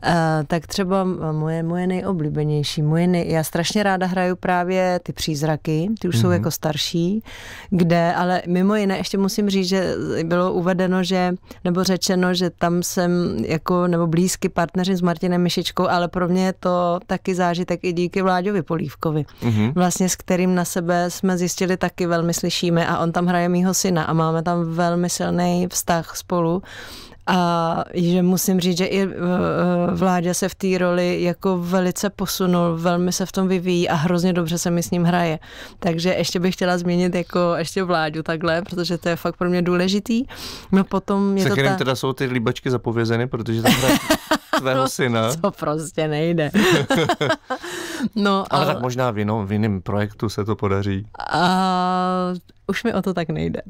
tak třeba moje, moje nejoblíbenější, moje nej... já strašně ráda hraju právě ty přízraky, ty už mm-hmm. jsou mhm. jako starší, kde, ale mimo jiné ještě musím říct, že bylo uvedeno, že, nebo řečeno, že tam jsem jako, nebo blízky partneři s Martinem Mišičkou, ale pro mě je to taky zážitek i díky Vláďovi Polívkovi, mm-hmm. vlastně s kterým na sebe jsme zjistili taky velmi slyšíme a on tam hraje mýho syna syna a máme tam velmi silný vztah spolu. A že musím říct, že i eh, eh, vládě se v té roli jako velice posunul, velmi se v tom vyvíjí a hrozně dobře se mi s ním hraje. Takže ještě bych chtěla změnit jako ještě vládu takhle, protože to je fakt pro mě důležitý. No potom je se to ta... teda jsou ty líbačky zapovězeny, protože tam hraje svého syna. To prostě nejde. no, ale, ale tak možná v, jiném, v jiném projektu se to podaří. A, už mi o to tak nejde.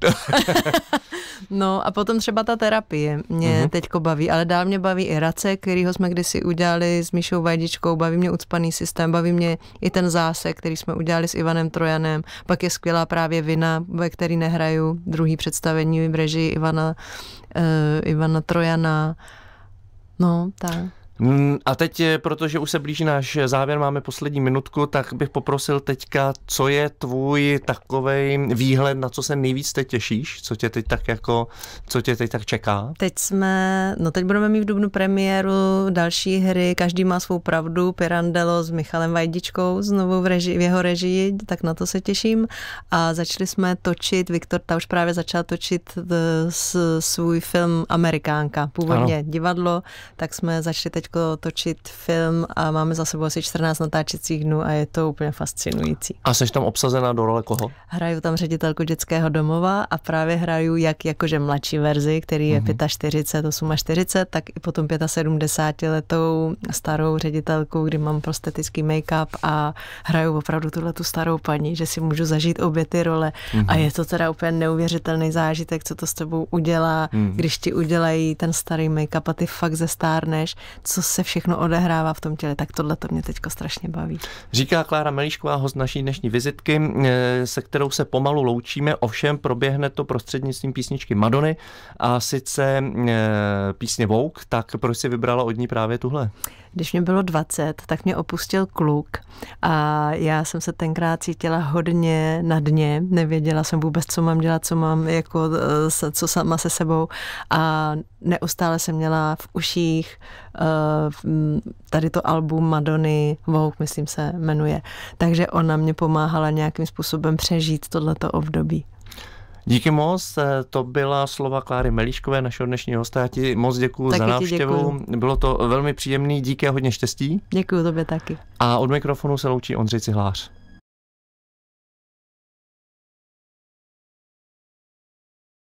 no a potom třeba ta terapie mě mm-hmm. teďko baví, ale dál mě baví i Race, kterýho jsme kdysi udělali s Míšou Vajdičkou, baví mě ucpaný systém, baví mě i ten zásek, který jsme udělali s Ivanem Trojanem, pak je skvělá právě Vina, ve který nehraju, druhý představení v režii Ivana, uh, Ivana Trojana, No, tak. Tá. Mm, a teď, protože už se blíží náš závěr, máme poslední minutku, tak bych poprosil teďka, co je tvůj takový výhled, na co se nejvíc teď těšíš, co tě teď tak jako, co tě teď tak čeká? Teď jsme, no teď budeme mít v Dubnu premiéru další hry Každý má svou pravdu, Pirandelo s Michalem Vajdičkou znovu v, reži, v jeho režii, tak na to se těším. A začali jsme točit, Viktor ta už právě začal točit eh, svůj film Amerikánka, původně ano. divadlo, tak jsme začali teď teď točit film a máme za sebou asi 14 natáčecích dnů a je to úplně fascinující. A jsi tam obsazená do role koho? Hraju tam ředitelku dětského domova a právě hraju jak jakože mladší verzi, který je mm-hmm. 45, 48, tak i potom 75 letou starou ředitelku, kdy mám prostetický make-up a hraju opravdu tuhle tu starou paní, že si můžu zažít obě ty role mm-hmm. a mhm. je to teda úplně neuvěřitelný zážitek, co to s tebou udělá, mm-hmm. když ti udělají ten starý make-up a ty fakt zestárneš, co co se všechno odehrává v tom těle, tak tohle to mě teďko strašně baví. Říká Klára Melíšková, host naší dnešní vizitky, eh, se kterou se pomalu loučíme, ovšem proběhne to prostřednictvím písničky Madony a sice eh, písně Vogue, tak proč si vybrala od ní právě tuhle? Když mě bylo 20, tak mě opustil kluk a já jsem se tenkrát cítila hodně na dně, nevěděla jsem vůbec, co mám dělat, co mám, jako, eh, co sama se sebou a neustále jsem měla v uších eh, mm, tady to album Madony, Vogue, myslím se jmenuje. Takže ona mě pomáhala nějakým způsobem přežít tohleto období. Díky moc, eh, to byla slova Kláry Melíškové, našeho dnešního hosta. Já ti moc děkuji za návštěvu. Děkuju. Bylo to velmi příjemný, díky a hodně štěstí. Děkuji tobě taky. A od mikrofonu se loučí Ondřej Cihlář.